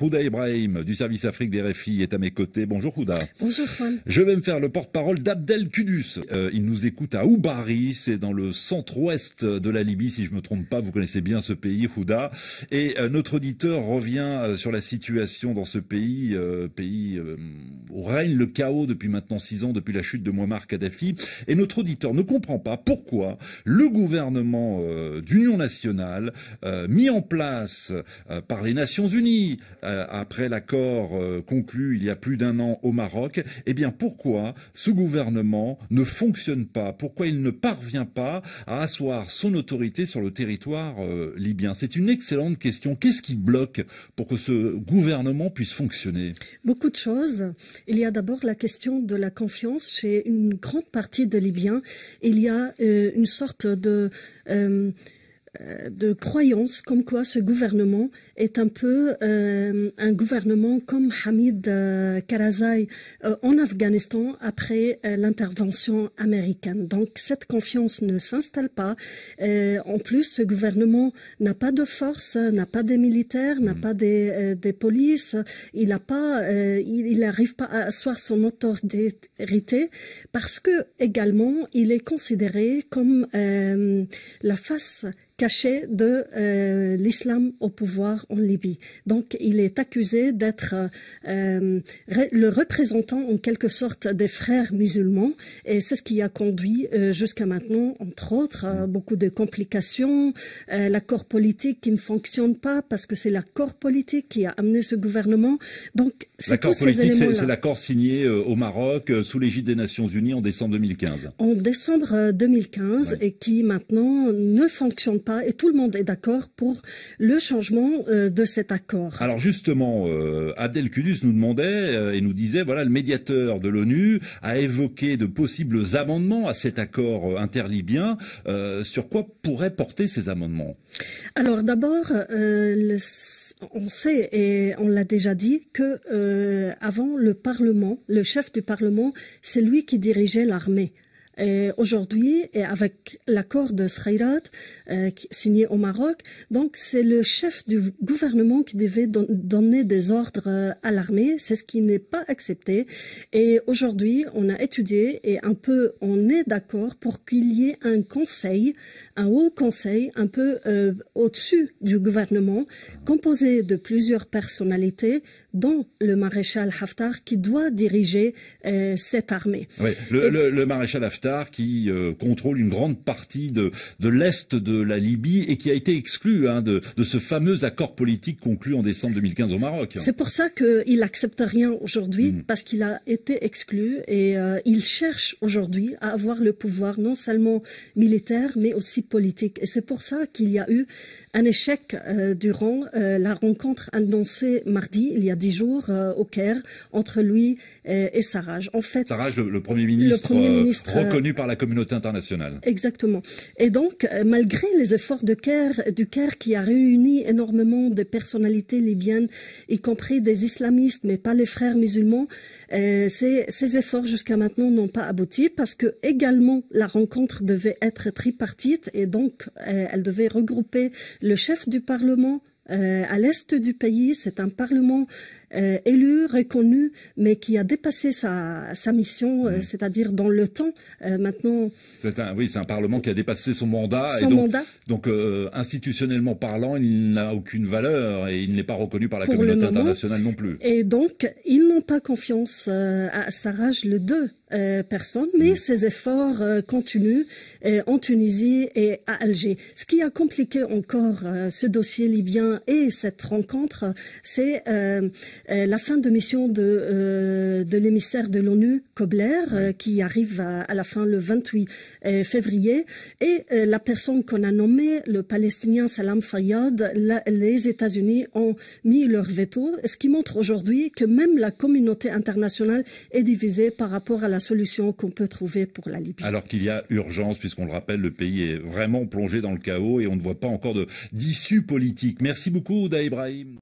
Houda Ibrahim du service Afrique des RFI est à mes côtés. Bonjour Houda. Bonjour Franck. Je vais me faire le porte-parole d'Abdel Kudus. Euh, il nous écoute à Oubari, c'est dans le centre-ouest de la Libye si je me trompe pas. Vous connaissez bien ce pays Houda et euh, notre auditeur revient euh, sur la situation dans ce pays pays règne le chaos depuis maintenant six ans, depuis la chute de Muammar Kadhafi. Et notre auditeur ne comprend pas pourquoi le gouvernement euh, d'union nationale, euh, mis en place euh, par les Nations Unies après l'accord conclu il y a plus d'un an au Maroc, eh bien pourquoi ce gouvernement ne fonctionne pas, pourquoi il ne parvient pas à asseoir son autorité sur le territoire libyen. C'est une excellente question. Qu'est-ce qui bloque pour que ce gouvernement puisse fonctionner Beaucoup de choses. Il y a d'abord la question de la confiance chez une grande partie des Libyens. Il y a euh, une sorte de... Euh, euh, de croyance comme quoi ce gouvernement est un peu euh, un gouvernement comme Hamid euh, Karzai en Afghanistan après l'intervention américaine. Donc cette confiance ne s'installe pas. en plus, ce gouvernement n'a pas de force, n'a pas des militaires, n'a mm. pas des, des, polices. Il il n'arrive pas à asseoir son autorité parce que également il est considéré comme la face caché de euh, l'islam au pouvoir en Libye. Donc il est accusé d'être euh, le représentant en quelque sorte des frères musulmans et c'est ce qui a conduit euh, jusqu'à maintenant, entre autres, mm. beaucoup de complications, l'accord politique qui ne fonctionne pas parce que c'est l'accord politique qui a amené ce gouvernement. Donc c'est tous ces éléments C'est l'accord signé au Maroc sous l'égide des Nations Unies en décembre 2015. En décembre 2015 et qui maintenant ne fonctionne pas et tout le monde est d'accord pour le changement euh, de cet accord. Alors justement, euh, Abdel nous demandait euh, et nous disait, voilà, le médiateur de l'ONU a évoqué de possibles amendements à cet accord interlibyen. sur quoi pourraient porter ces amendements Alors d'abord, on sait et on l'a déjà dit que avant le Parlement, le chef du Parlement, c'est lui qui dirigeait l'armée euh, aujourd'hui, et avec l'accord de Sreirat euh, signé au Maroc, donc c'est le chef du gouvernement qui devait donner des ordres euh, à l'armée. C'est ce qui n'est pas accepté. Et aujourd'hui, on a étudié et un peu, on est d'accord pour qu'il y ait un conseil, un haut conseil, un peu au-dessus du gouvernement, composé de plusieurs personnalités, dont le maréchal Haftar, qui doit diriger cette armée. Oui, le, le maréchal Haftar qui euh, contrôle une grande partie de, de l'Est de la Libye et qui a été exclu hein, de, de, ce fameux accord politique conclu en décembre 2015 au Maroc. C'est pour ça qu'il n'accepte rien aujourd'hui, mm. parce qu'il a été exclu et euh, il cherche aujourd'hui à avoir le pouvoir non seulement militaire, mais aussi politique. Et c'est pour ça qu'il y a eu un échec euh, durant la rencontre annoncée mardi, il y a dix jours, au Caire, entre lui et, Sarraj. En fait, Sarraj, le Premier ministre, le premier ministre par la communauté internationale. Exactement. Et donc, euh, malgré les efforts du Caire qui a réuni énormément de personnalités libyennes, y compris des islamistes, mais pas les frères musulmans, euh, ces, efforts jusqu'à maintenant n'ont pas abouti parce que également la rencontre devait être tripartite et donc euh, elle devait regrouper le chef du Parlement, euh, à l'est du pays. C'est un parlement euh, élu, reconnu, mais qui a dépassé sa, mission, euh, c'est-à-dire dans le temps. maintenant, oui, c'est un parlement qui a dépassé son mandat. Son donc, mandat. Donc institutionnellement parlant, il n'a aucune valeur et il n'est pas reconnu par la communauté internationale non plus. Et donc, ils n'ont pas confiance à Sarraj le 2. Euh, personnes, mais mm. ces efforts euh, continuent euh, en Tunisie et à Alger. Ce qui a compliqué encore ce dossier libyen et cette rencontre, c'est la fin de mission de, de l'émissaire de l'ONU, Kobler, qui arrive à, la fin le 28 février, et la personne qu'on a nommée, le Palestinien Salam Fayyad, les États-Unis ont mis leur veto, ce qui montre aujourd'hui que même la communauté internationale est divisée par rapport à la la solution qu'on peut trouver pour la Libye. Alors qu'il y a urgence, puisqu'on le rappelle, le pays est vraiment plongé dans le chaos et on ne voit pas encore d'issue politique. Merci beaucoup, Ibrahim.